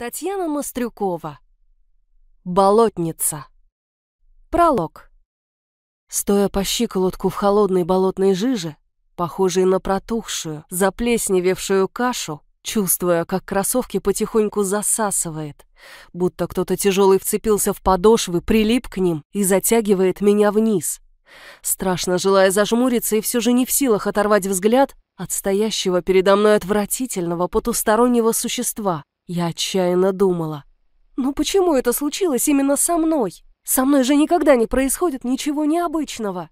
Татьяна Мастрюкова. Болотница. Пролог. Стоя по щиколотку в холодной болотной жиже, похожей на протухшую, заплесневевшую кашу, чувствуя, как кроссовки потихоньку засасывает, будто кто-то тяжелый вцепился в подошвы, прилип к ним и затягивает меня вниз. Страшно желая зажмуриться и все же не в силах оторвать взгляд от стоящего передо мной отвратительного потустороннего существа, я отчаянно думала. Ну почему это случилось именно со мной? Со мной же никогда не происходит ничего необычного.